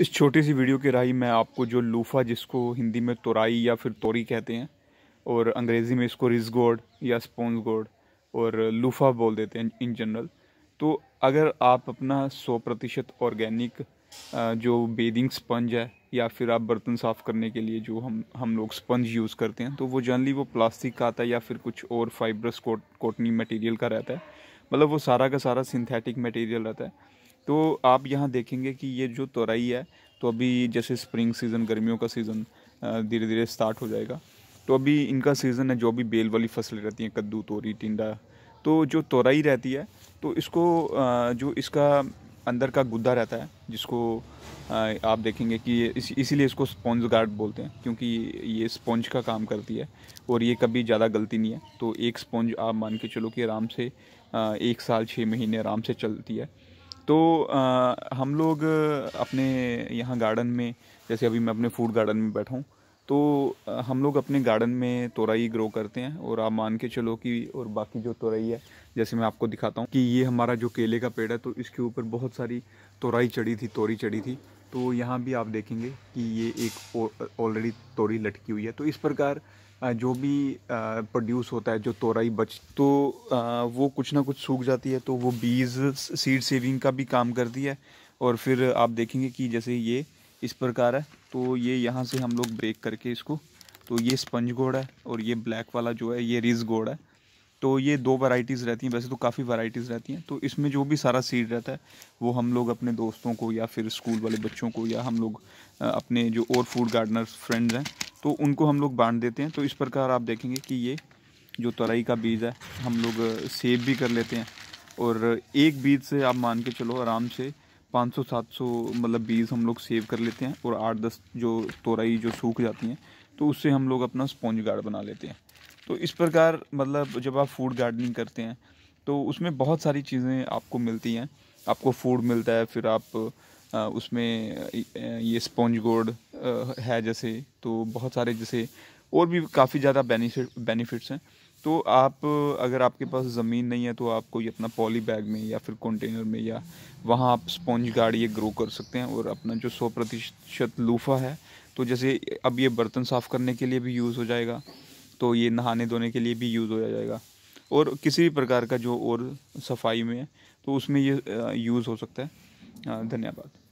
इस छोटी सी वीडियो के राही मैं आपको जो लूफा जिसको हिंदी में तोराई या फिर तोरी कहते हैं और अंग्रेज़ी में इसको रिज गोड या स्पॉन्स गोड और लूफा बोल देते हैं इन जनरल तो अगर आप अपना सौ प्रतिशत ऑर्गेनिक जो बेदिंग स्पंज है या फिर आप बर्तन साफ़ करने के लिए जो हम हम लोग स्पंज यूज़ करते हैं तो वो जनरली वो प्लास्टिक का आता है या फिर कुछ और फाइब्रस कोट कोटनी मटेरियल का रहता है मतलब वो सारा का सारा सिंथेटिक मटेरियल रहता है तो आप यहाँ देखेंगे कि ये जो तोराई है तो अभी जैसे स्प्रिंग सीज़न गर्मियों का सीज़न धीरे धीरे स्टार्ट हो जाएगा तो अभी इनका सीज़न है जो भी बेल वाली फसलें रहती हैं कद्दू तोरी टिंडा तो जो तोराई रहती है तो इसको जो इसका अंदर का गुद्दा रहता है जिसको आप देखेंगे कि इस इसीलिए इसको स्पॉन्ज गार्ड बोलते हैं क्योंकि ये स्पॉन्ज का काम करती है और ये कभी ज़्यादा गलती नहीं है तो एक स्पॉन्ज आप मान के चलो कि आराम से एक साल छः महीने आराम से चलती है तो आ, हम लोग अपने यहाँ गार्डन में जैसे अभी मैं अपने फूड गार्डन में बैठा हूँ तो आ, हम लोग अपने गार्डन में तोराई ग्रो करते हैं और आप मान के चलो कि और बाकी जो तोराई है जैसे मैं आपको दिखाता हूँ कि ये हमारा जो केले का पेड़ है तो इसके ऊपर बहुत सारी तोराई चढ़ी थी तोरी चढ़ी थी तो यहाँ भी आप देखेंगे कि ये एक ऑलरेडी तोरी लटकी हुई है तो इस प्रकार जो भी प्रोड्यूस होता है जो तोराई बच तो वो कुछ ना कुछ सूख जाती है तो वो बीज सीड सेविंग का भी काम करती है और फिर आप देखेंगे कि जैसे ये इस प्रकार है तो ये यहाँ से हम लोग ब्रेक करके इसको तो ये स्पंज गोड़ है और ये ब्लैक वाला जो है ये रिज गोड़ है तो ये दो वैरायटीज़ रहती हैं वैसे तो काफ़ी वैरायटीज़ रहती हैं तो इसमें जो भी सारा सीड रहता है वो हम लोग अपने दोस्तों को या फिर स्कूल वाले बच्चों को या हम लोग अपने जो और फूड गार्डनर फ्रेंड्स हैं तो उनको हम लोग बांट देते हैं तो इस प्रकार आप देखेंगे कि ये जो तराई का बीज है हम लोग सेव भी कर लेते हैं और एक बीज से आप मान के चलो आराम से 500-700 मतलब बीज हम लोग सेव कर लेते हैं और आठ दस जो तोराई जो सूख जाती हैं तो उससे हम लोग अपना स्पॉन्ज गार्ड बना लेते हैं तो इस प्रकार मतलब जब आप फूड गार्डनिंग करते हैं तो उसमें बहुत सारी चीज़ें आपको मिलती हैं आपको फूड मिलता है फिर आप उसमें ये स्पॉन्ज गोड है जैसे तो बहुत सारे जैसे और भी काफ़ी ज़्यादा बेनिफिट बेनिफिट्स हैं तो आप अगर आपके पास ज़मीन नहीं है तो आप कोई अपना पॉली बैग में या फिर कंटेनर में या वहाँ आप स्पॉन्ज गार्ड ये ग्रो कर सकते हैं और अपना जो सौ प्रतिशत लूफा है तो जैसे अब ये बर्तन साफ़ करने के लिए भी यूज़ हो जाएगा तो ये नहाने धोने के लिए भी यूज़ हो जाएगा और किसी भी प्रकार का जो और सफाई में है तो उसमें ये यूज़ हो सकता है धन्यवाद